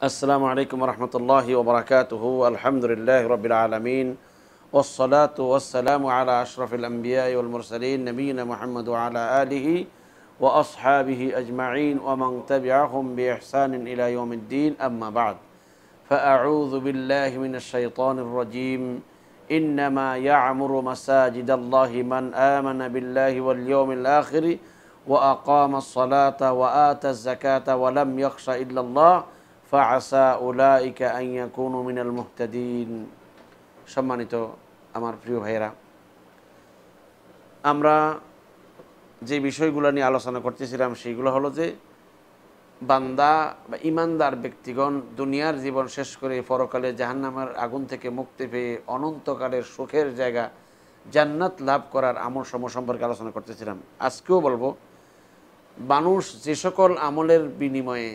السلام عليكم ورحمة الله وبركاته الحمد لله رب العالمين والصلاة والسلام على أشرف الأنبياء والمرسلين نبينا محمد وعلى آله وأصحابه أجمعين ومن تبعهم بإحسان إلى يوم الدين أما بعد فأعوذ بالله من الشيطان الرجيم إنما يعمر مساجد الله من آمن بالله واليوم الآخر وأقام الصلاة وآتى الزكاة ولم يخش إلا الله ফাসা OLA ইকা আইয়া সম্মানিত আমার প্রিয় ভাইয়েরা আমরা যে বিষয়গুলো নিয়ে আলোচনা করতেছিলাম সেইগুলো হলো যে বান্দা বা ইমানদার ব্যক্তিগণ দুনিয়ার জীবন শেষ করে পরকালে জাহান্নামের আগুন থেকে মুক্তি পেয়ে অনন্তকালের সুখের জায়গা জান্নাত লাভ করার আমল সম সম্পর্কে আলোচনা করতেছিলাম আজকেও বলবো মানুষ যে সকল আমলের বিনিময়ে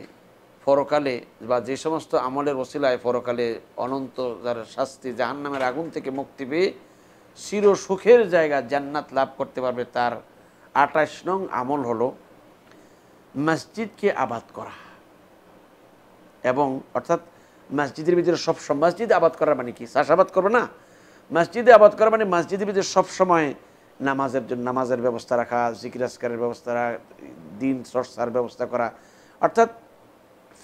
পরকালে বা যে সমস্ত আমলের ওসিলায় পরকালে অনন্ত যার শাস্তি জাহান্নামের আগুন থেকে মুক্তি পেয়ে শির সুখের জায়গা জান্নাত লাভ করতে পারবে তার আঠাশ নং আমল হল মসজিদকে আবাদ করা এবং অর্থাৎ মসজিদের ভিতরে সব মসজিদ আবাদ করা মানে কি আবাদ করবে না মসজিদে আবাদ করা মানে মসজিদের ভিতরে সবসময় নামাজের জন্য নামাজের ব্যবস্থা রাখা জিকিরাজকারের ব্যবস্থা রাখা দিন চর্চার ব্যবস্থা করা অর্থাৎ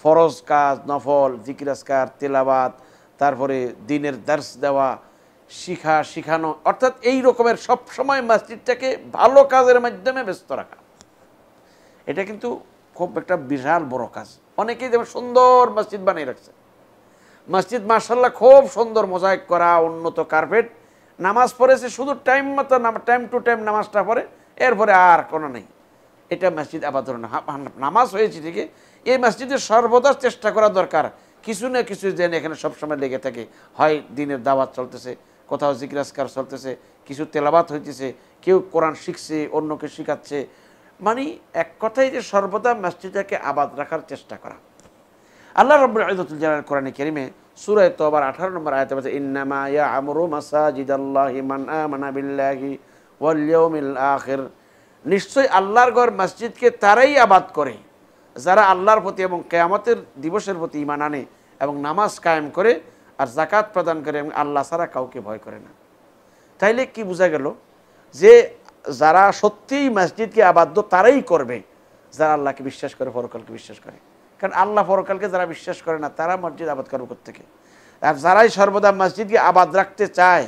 ফরজ কাজ নফল জিকিরাজকার তেলাবাদ তারপরে দিনের দার্স দেওয়া শিখা শিখানো অর্থাৎ এই রকমের সবসময় মসজিদটাকে ভালো কাজের মাধ্যমে ব্যস্ত রাখা এটা কিন্তু খুব একটা বিশাল বড় কাজ অনেকেই যেমন সুন্দর মসজিদ বানিয়ে রাখছে মসজিদ মার্শাল্লাহ খুব সুন্দর মোজাইক করা উন্নত কার্পেট নামাজ পড়েছে শুধু টাইম মতো টাইম টু টাইম নামাজটা পড়ে এরপরে আর কোনো নেই এটা মসজিদ আবার ধরুন নামাজ হয়েছে ঠিকই এই মসজিদের সর্বদা চেষ্টা করা দরকার কিছু না কিছু যেন এখানে সবসময় লেগে থাকে হয় দিনের দাওয়াত চলতেছে কোথাও জিজ্ঞাসকার চলতেছে কিছু তেলাবাত হইতেছে কেউ কোরআন শিখছে অন্যকে শিখাচ্ছে মানে এক কথাই যে সর্বদা মসজিদটাকে আবাদ রাখার চেষ্টা করা আল্লাহ রব্বুল আজতুল কোরআন কেরিমে সুরায় আঠারো নম্বর আয়তে ইন্নামা ইয়া নিশ্চয়ই আল্লাহর ঘর মসজিদকে তারাই আবাদ করে যারা আল্লাহর প্রতি এবং কেয়ামতের দিবসের প্রতি ইমান আনে এবং নামাজ কায়েম করে আর জাকাত প্রদান করে এবং আল্লাহ ছাড়া কাউকে ভয় করে না তাইলে কি বোঝা গেল যে যারা সত্যিই মসজিদকে আবাদ্য তারাই করবে যারা আল্লাহকে বিশ্বাস করে ফরকালকে বিশ্বাস করে কারণ আল্লাহ ফরকালকে যারা বিশ্বাস করে না তারা মসজিদ আবাদ করবে করতে আর যারাই সর্বদা মসজিদকে আবাদ রাখতে চায়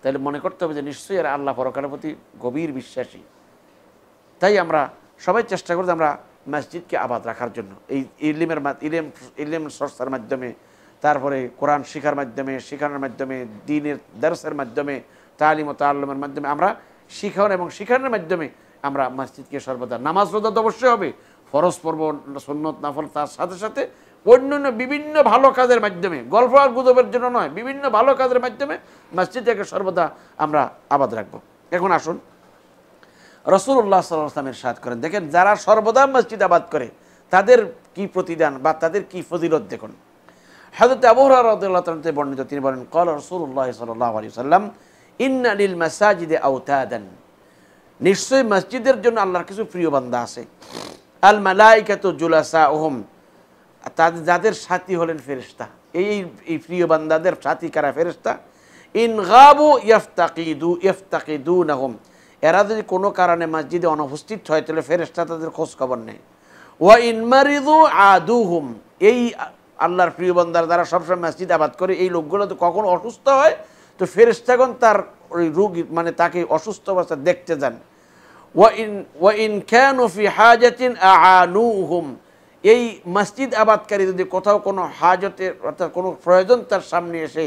তাহলে মনে করতে হবে যে নিশ্চয়ই আর আল্লাহ ফরকালের প্রতি গভীর বিশ্বাসী তাই আমরা সবাই চেষ্টা করতে আমরা মসজিদকে আবাদ রাখার জন্য এই ইলিমের ইলেম ইলেম সংস্থার মাধ্যমে তারপরে কোরআন শিখার মাধ্যমে শিখানোর মাধ্যমে দিনের দর্শের মাধ্যমে তালিম ও তাল্লমের মাধ্যমে আমরা শিখন এবং শিখানোর মাধ্যমে আমরা মসজিদকে সর্বদা নামাজ রোদা তো অবশ্যই হবে ফরজ পর্ব সন্ন্যত নাফল তার সাথে সাথে অন্যান্য বিভিন্ন ভালো কাজের মাধ্যমে গল্প আর গুদবের জন্য নয় বিভিন্ন ভালো কাজের মাধ্যমে মসজিদটাকে সর্বদা আমরা আবাদ রাখব এখন আসুন রসুল্লাহ সাল্লামের সাদ করেন দেখেন যারা সর্বদা মসজিদ আবাদ করে তাদের কি প্রতিদান বা তাদের কি ফজিলত দেখুন হজরত আবুহরা বর্ণিত তিনি বলেন কল রসুল্লাহ সাল্লাহ সাল্লাম ইন্নআল মাসাজিদে আউতাদান নিশ্চয়ই মসজিদের জন্য আল্লাহর কিছু প্রিয় বান্দা আছে আল মালাইকাত জুলাসা ওহম তাদের যাদের সাথী হলেন ফেরিস্তা এই এই প্রিয় বান্দাদের সাথী কারা ফেরিস্তা ইনগাবু ইফতাকিদু ইফতাকিদু নাহম এরা যদি কোনো কারণে মসজিদে অনুপস্থিত হয় তাহলে ফেরেস্তা তাদের খোঁজ খবর নেয় ওয়া ইনমারিদু আদু হুম এই আল্লাহর প্রিয় বন্দার দ্বারা সবসময় মসজিদ আবাদ করে এই লোকগুলো তো কখন অসুস্থ হয় তো ফেরেস্তাগণ তার ওই রুগী মানে তাকে অসুস্থ অবস্থা দেখতে যান ওয়াইন ওয়াইন ফি হাজাতিন আনু হুম এই মসজিদ আবাদকারী যদি কোথাও কোনো হাজতের অর্থাৎ কোনো প্রয়োজন তার সামনে এসে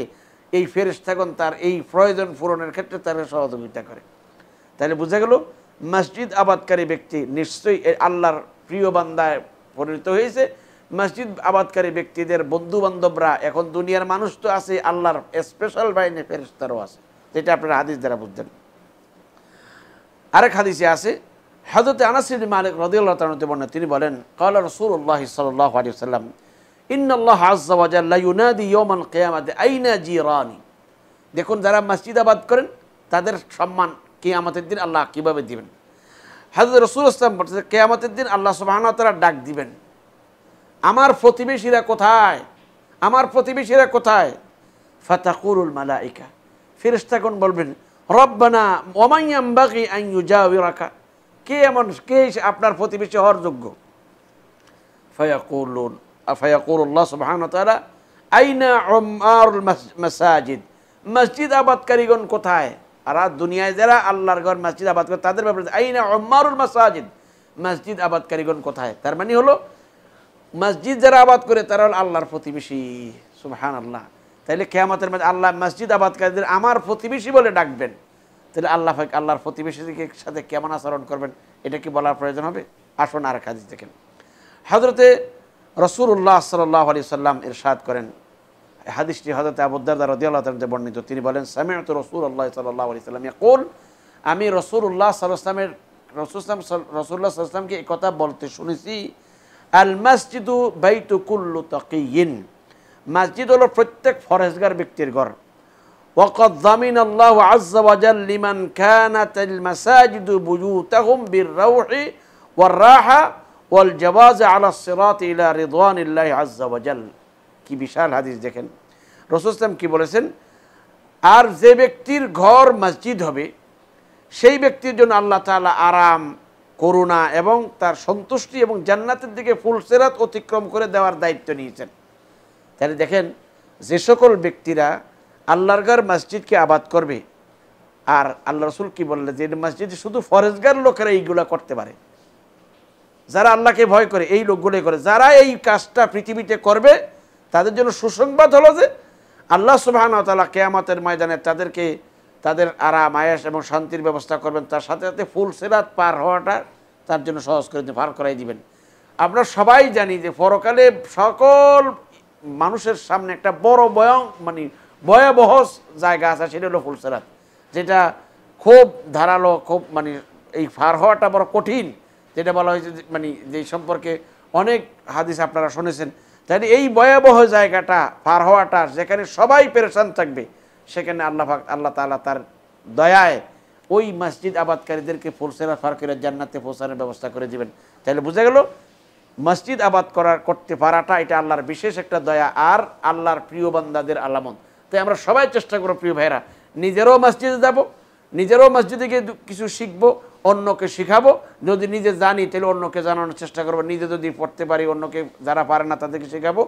এই ফেরেস্তাগণ তার এই প্রয়োজন পূরণের ক্ষেত্রে তারা সহযোগিতা করে তাহলে বোঝা গেল মসজিদ আবাদকারী ব্যক্তি নিশ্চয়ই আল্লাহর প্রিয় বান্দায় পরিণত হয়েছে মসজিদ আবাদকারী ব্যক্তিদের বন্ধু বান্ধবরা এখন দুনিয়ার মানুষ তো আছে আল্লাহর স্পেশাল বাহিনী ফেরিস্তারও আছে যেটা আপনারা হাদিস দ্বারা বুঝতেন আরেক হাদিসে আছে হজরত আনাসিদ মালিক রদিউল্লাহ বর্ণ তিনি বলেন কাল রসুল্লাহ সাল্লাহ আলী সাল্লাম ইন্নআল্লাহ দেখুন যারা মসজিদাবাদ করেন তাদের সম্মান কেয়ামতের দিন আল্লাহ কীভাবে দিবেন হাজরত রসুল ইসলাম বলছে কে দিন আল্লাহ সুবাহতারা ডাক দিবেন আমার প্রতিবেশীরা কোথায় আমার প্রতিবেশীরা কোথায় ফাতাকুরুল মালাইকা ফেরিস্তাগণ বলবেন রব্বানা ওমাইয়াম বাকি আইয়ু যাওয়ি রাখা কে এমন কে আপনার প্রতিবেশী হওয়ার যোগ্য ফায়াকুলুন ফায়াকুল্লাহ সুবহান তারা আইনা মাসাজিদ মসজিদ আবাদকারীগণ কোথায় আর আর দুনিয়ায় যারা আল্লাহর ঘর মসজিদ আবাদ করে তাদের ব্যাপারে আইনা অম্মারুল মাসাজিদ মসজিদ আবাদকারীগণ কোথায় তার মানে হলো মসজিদ যারা আবাদ করে তারা হল আল্লাহর প্রতিবেশী সুবহান আল্লাহ তাইলে কেয়ামতের মাঝে আল্লাহ মসজিদ আবাদকারীদের আমার প্রতিবেশী বলে ডাকবেন তাহলে আল্লাহ আল্লাহর প্রতিবেশীকে সাথে কেমন আচরণ করবেন এটা কি বলার প্রয়োজন হবে আসুন আর কাজ দেখেন হজরতে রসুল্লাহ সাল্লাহ আলি এর সাদ করেন হাদিসটি হজরত আবুদ্দারদা রদিয়াল্লাহ তালতে বর্ণিত তিনি বলেন সামিয়ত রসুল আল্লাহ সাল্লাহ আলি সাল্লাম কোন আমি রসুল্লাহ সাল্লামের রসুলাম রসুল্লাহ সাল্লামকে এই কথা বলতে শুনেছি আল মসজিদু বাইতুকুল্লু তকিয়িন মসজিদ হলো প্রত্যেক ফরেজগার ব্যক্তির ঘর وقد আল্লাহ الله লিমান وجل لمن كانت المساجد بيوتهم بالروح والراحة والجواز على الصراط إلى رضوان الله عز কি বিশাল হাদিস দেখেন ইসলাম কি বলেছেন আর যে ব্যক্তির ঘর মসজিদ হবে সেই ব্যক্তির জন্য আল্লাহ তালা আরাম করুণা এবং তার সন্তুষ্টি এবং জান্নাতের দিকে ফুলসেরাত অতিক্রম করে দেওয়ার দায়িত্ব নিয়েছেন তাহলে দেখেন যে সকল ব্যক্তিরা আল্লাহর ঘর মসজিদকে আবাদ করবে আর আল্লাহ রসুল কি বললেন যে মসজিদে শুধু ফরেজগার লোকেরা এইগুলা করতে পারে যারা আল্লাহকে ভয় করে এই লোকগুলোই করে যারা এই কাজটা পৃথিবীতে করবে তাদের জন্য সুসংবাদ হলো যে আল্লাহ সুবাহান তালা কেয়ামতের ময়দানে তাদেরকে তাদের আরাম আয়াস এবং শান্তির ব্যবস্থা করবেন তার সাথে সাথে ফুল সেরাত পার হওয়াটা তার জন্য সহজ করে পার করাই দিবেন আমরা সবাই জানি যে পরকালে সকল মানুষের সামনে একটা বড় বয়ং মানে ভয়াবহ জায়গা আছে সেটা হলো ফুলসেরাত যেটা খুব ধারালো খুব মানে এই ফার হওয়াটা বড় কঠিন যেটা বলা হয়েছে মানে যেই সম্পর্কে অনেক হাদিস আপনারা শুনেছেন তাহলে এই ভয়াবহ জায়গাটা পার হওয়াটা যেখানে সবাই পেরেশান থাকবে সেখানে আল্লাহ আল্লাহ তালা তার দয়ায় ওই মসজিদ আবাদকারীদেরকে ফুলসেরা ফারকিরা করে জান্নাতে পৌঁছানোর ব্যবস্থা করে দিবেন তাহলে বুঝা গেল মসজিদ আবাদ করার করতে পারাটা এটা আল্লাহর বিশেষ একটা দয়া আর আল্লাহর প্রিয় বান্দাদের আলামত তাই আমরা সবাই চেষ্টা করবো প্রিয় ভাইরা নিজেরও মসজিদে যাবো নিজেরও মসজিদে গিয়ে কিছু শিখবো অন্যকে শিখাবো যদি নিজে জানি তাহলে অন্যকে জানানোর চেষ্টা করবো নিজে যদি পড়তে পারি অন্যকে যারা পারে না তাদেরকে শেখাবো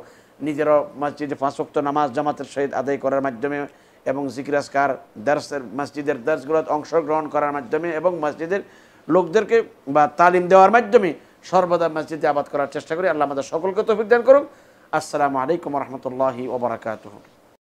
নিজেরও মসজিদে ফাঁসক্ত নামাজ জামাতের সহিত আদায় করার মাধ্যমে এবং জিকিরাজকার দার্সের মসজিদের দার্সগুলোতে অংশগ্রহণ করার মাধ্যমে এবং মসজিদের লোকদেরকে বা তালিম দেওয়ার মাধ্যমে সর্বদা মসজিদে আবাদ করার চেষ্টা করি আল্লাহ আমাদের সকলকে তো অভিজ্ঞান করুন আসসালামু আলাইকুম রহমতুল্লাহি ওবরাকাত